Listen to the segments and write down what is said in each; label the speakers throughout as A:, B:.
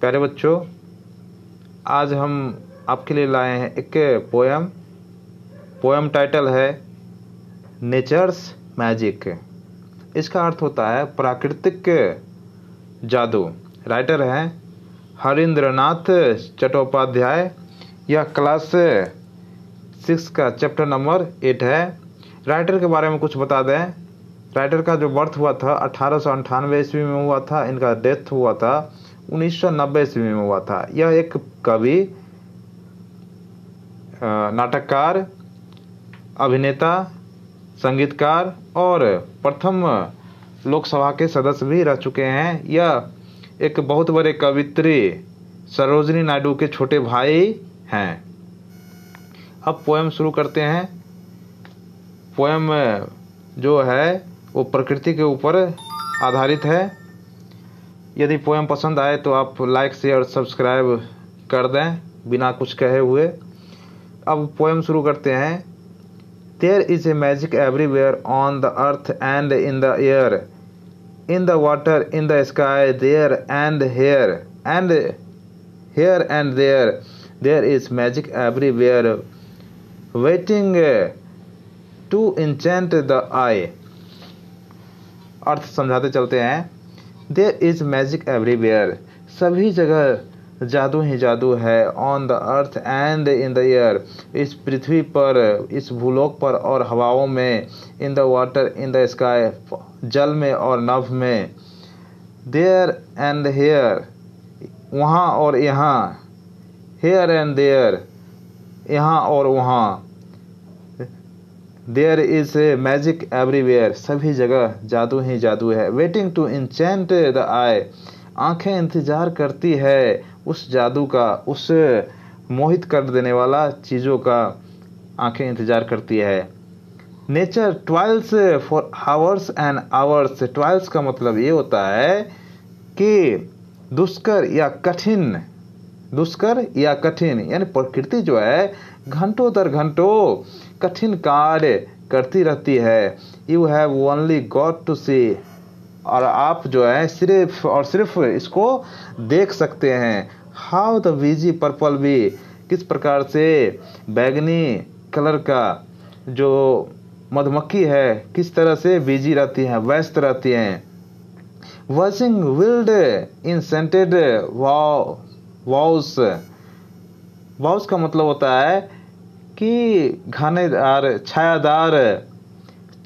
A: प्यारे बच्चों आज हम आपके लिए लाए हैं एक पोएम पोएम टाइटल है नेचर्स मैजिक इसका अर्थ होता है प्राकृतिक जादू राइटर हैं हरिंद्रनाथ चट्टोपाध्याय यह क्लास सिक्स का चैप्टर नंबर एट है राइटर के बारे में कुछ बता दें राइटर का जो बर्थ हुआ था अठारह ईस्वी में हुआ था इनका डेथ हुआ था 1990 ईस्वी में हुआ था यह एक कवि नाटककार अभिनेता संगीतकार और प्रथम लोकसभा के सदस्य भी रह चुके हैं यह एक बहुत बड़े कवित्री सरोजनी नायडू के छोटे भाई हैं अब पोएम शुरू करते हैं पोएम जो है वो प्रकृति के ऊपर आधारित है यदि पोएम पसंद आए तो आप लाइक शेयर सब्सक्राइब कर दें बिना कुछ कहे हुए अब पोएम शुरू करते हैं there is a magic everywhere on the earth and in the air in the water in the sky there and here and here and there there is magic everywhere waiting to enchant the eye अर्थ समझाते चलते हैं there is magic everywhere सभी जगह जादू ही जादू है on the earth and in the air इस पृथ्वी पर इस भूलोक पर और हवाओं में in the water in the sky जल में और नव में देयर एंड हेयर वहाँ और यहाँ हेयर एंड देयर यहाँ और वहाँ देयर इज मैजिक एवरीवेयर सभी जगह जादू ही जादू है waiting to enchant the eye आंखें इंतजार करती है उस जादू का उस मोहित कर देने वाला चीज़ों का आंखें इंतजार करती है nature toils for hours and hours toils का मतलब ये होता है कि दुष्कर या कठिन दुष्कर या कठिन यानी प्रकृति जो है घंटों दर घंटों कठिन कार्य करती रहती है you have only got to see और आप जो है सिर्फ और सिर्फ इसको देख सकते हैं हाउ द वीजी पर्पल भी किस प्रकार से बैगनी कलर का जो मधुमक्खी है किस तरह से बिजी रहती हैं व्यस्त रहती हैं washing willed in scented vows vows का मतलब होता है कि और छायादार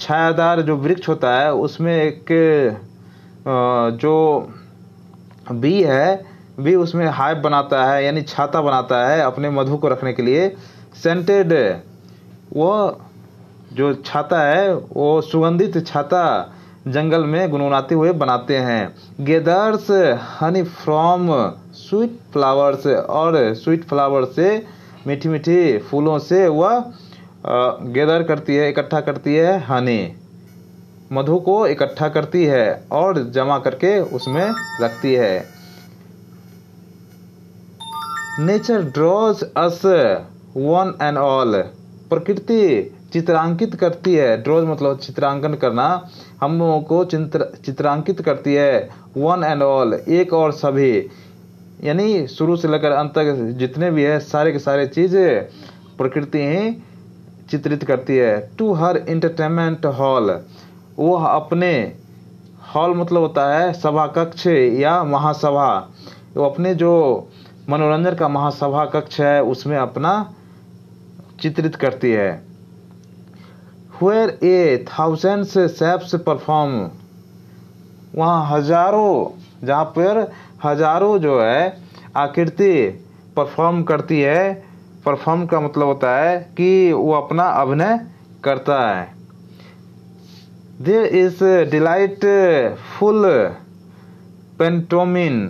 A: छायादार जो वृक्ष होता है उसमें एक जो बी है बी उसमें हाइप बनाता है यानी छाता बनाता है अपने मधु को रखने के लिए सेंटेड वो जो छाता है वो सुगंधित छाता जंगल में गुनगुनाते हुए बनाते हैं gathers honey from sweet flowers और स्वीट फ्लावर से मीठी मीठी फूलों से वह गेदर करती है इकट्ठा करती है हनी मधु को इकट्ठा करती है और जमा करके उसमें रखती है nature draws us one and all प्रकृति चित्रांकित करती है ड्रॉज मतलब चित्रांकन करना हम लोगों को चित्र चित्रांकित करती है वन एंड ऑल एक और सभी यानी शुरू से लेकर अंत तक जितने भी है सारे के सारे चीज़ प्रकृति ही चित्रित करती है टू हर इंटरटेनमेंट हॉल वो अपने हॉल मतलब होता है सभा कक्ष या महासभा वो अपने जो मनोरंजन का महासभा कक्ष है उसमें अपना चित्रित करती है where a thousands shapes perform वहाँ हजारों जहाँ पर हजारों जो है आकृति परफॉर्म करती है परफॉर्म का मतलब होता है कि वो अपना अभिनय करता है there is delightful pantomime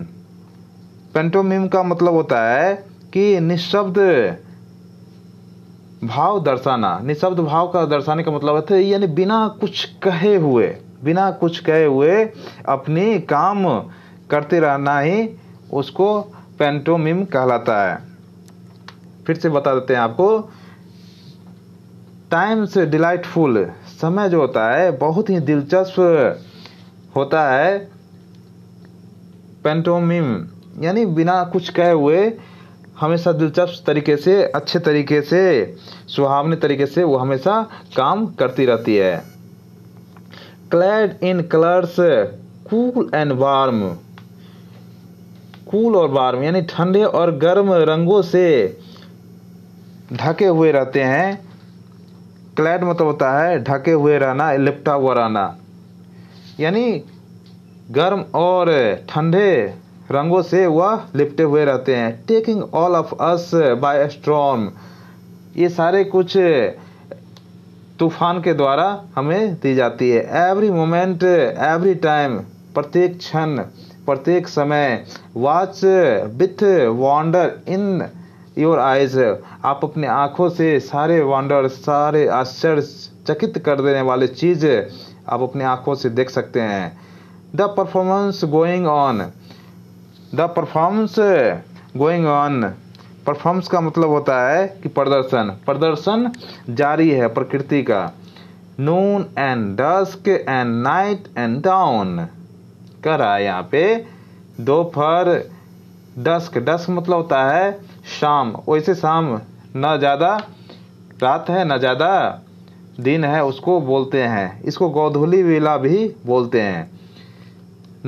A: pantomime का मतलब होता है कि निशब्द भाव दर्शाना निशब्द भाव का दर्शाने का मतलब होता है यानी बिना कुछ कहे हुए बिना कुछ कहे हुए अपने काम करते रहना ही उसको पेंटोमिम कहलाता है फिर से बता देते हैं आपको टाइम्स डिलाइटफुल समय जो होता है बहुत ही दिलचस्प होता है पेंटोमिम यानी बिना कुछ कहे हुए हमेशा दिलचस्प तरीके से अच्छे तरीके से सुहावने तरीके से वो हमेशा काम करती रहती है clad in colours cool and warm cool और वार्म यानी ठंडे और गर्म रंगों से ढके हुए रहते हैं क्लैड मतलब होता है ढके हुए रहना लिपटा हुआ रहना यानी गर्म और ठंडे रंगों से वह लिपटे हुए रहते हैं taking all of us by storm ये सारे कुछ तूफान के द्वारा हमें दी जाती है एवरी मोमेंट एवरी टाइम प्रत्येक क्षण प्रत्येक समय watch with wonder in your eyes आप अपने आँखों से सारे वॉन्डर सारे आश्चर्य चकित कर देने वाले चीज़ आप अपनी आँखों से देख सकते हैं the performance going on the performance going on performance का मतलब होता है कि प्रदर्शन प्रदर्शन जारी है प्रकृति का noon and dusk and night and dawn कर रहा है यहाँ पे दोपहर डस्क डस्क मतलब होता है शाम वैसे शाम ना ज़्यादा रात है ना ज़्यादा दिन है उसको बोलते हैं इसको गौधुली वेला भी बोलते हैं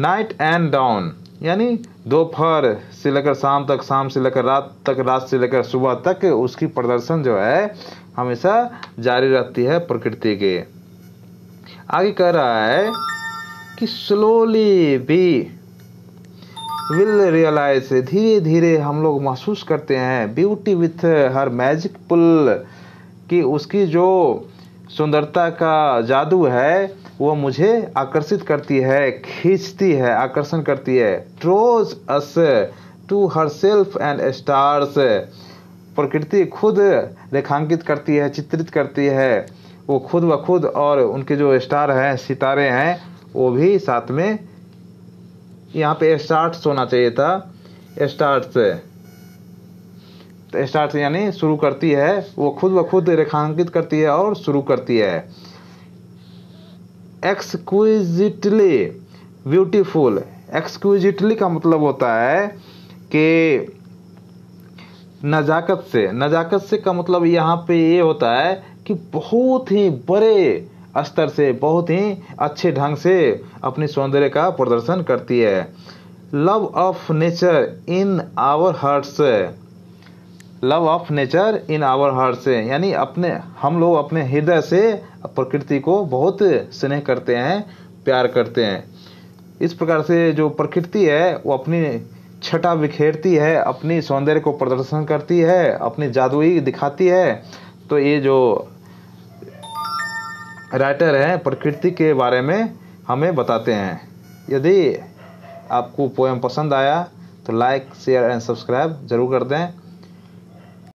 A: नाइट एंड डाउन यानी दोपहर से लेकर शाम तक शाम से लेकर रात तक रात से लेकर सुबह तक उसकी प्रदर्शन जो है हमेशा जारी रहती है प्रकृति के आगे कह रहा है कि स्लोली बी विल रियलाइज धीरे धीरे हम लोग महसूस करते हैं beauty with her magic pull कि उसकी जो सुंदरता का जादू है वो मुझे आकर्षित करती है खींचती है आकर्षण करती है draws us to herself and stars प्रकृति खुद रेखांकित करती है चित्रित करती है वो खुद व खुद और उनके जो स्टार हैं सितारे हैं वो भी साथ में यहाँ पे स्टार्ट होना चाहिए था स्टार्ट से तो स्टार्ट से यानी शुरू करती है वो खुद ब खुद रेखांकित करती है और शुरू करती है एक्सक्विजिटली ब्यूटीफुल एक्सक्विजिटली का मतलब होता है कि नज़ाकत से नज़ाकत से का मतलब यहाँ पे ये यह होता है कि बहुत ही बड़े स्तर से बहुत ही अच्छे ढंग से अपने सौंदर्य का प्रदर्शन करती है love of nature in our hearts love of nature in our hearts यानी अपने हम लोग अपने हृदय से प्रकृति को बहुत स्नेह करते हैं प्यार करते हैं इस प्रकार से जो प्रकृति है वो अपनी छटा बिखेरती है अपनी सौंदर्य को प्रदर्शन करती है अपनी जादुई दिखाती है तो ये जो राइटर हैं प्रकृति के बारे में हमें बताते हैं यदि आपको पोएम पसंद आया तो लाइक शेयर एंड सब्सक्राइब ज़रूर कर दें